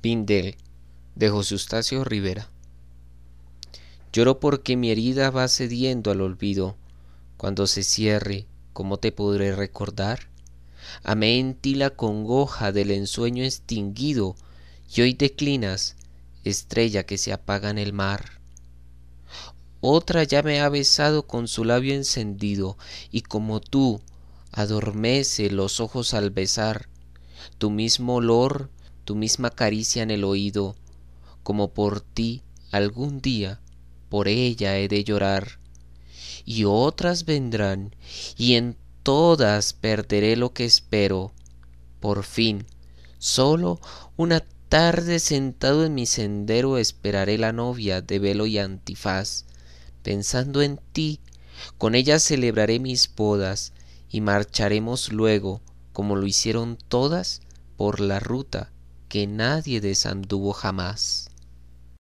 Pindel de José Eustacio Rivera. Lloro porque mi herida va cediendo al olvido. Cuando se cierre, ¿cómo te podré recordar? Amé en ti la congoja del ensueño extinguido, y hoy declinas, estrella que se apaga en el mar. Otra ya me ha besado con su labio encendido, y como tú, adormece los ojos al besar, tu mismo olor tu misma caricia en el oído, como por ti algún día por ella he de llorar. Y otras vendrán, y en todas perderé lo que espero. Por fin, solo una tarde sentado en mi sendero esperaré la novia de velo y antifaz. Pensando en ti, con ella celebraré mis bodas y marcharemos luego, como lo hicieron todas, por la ruta que nadie desanduvo jamás.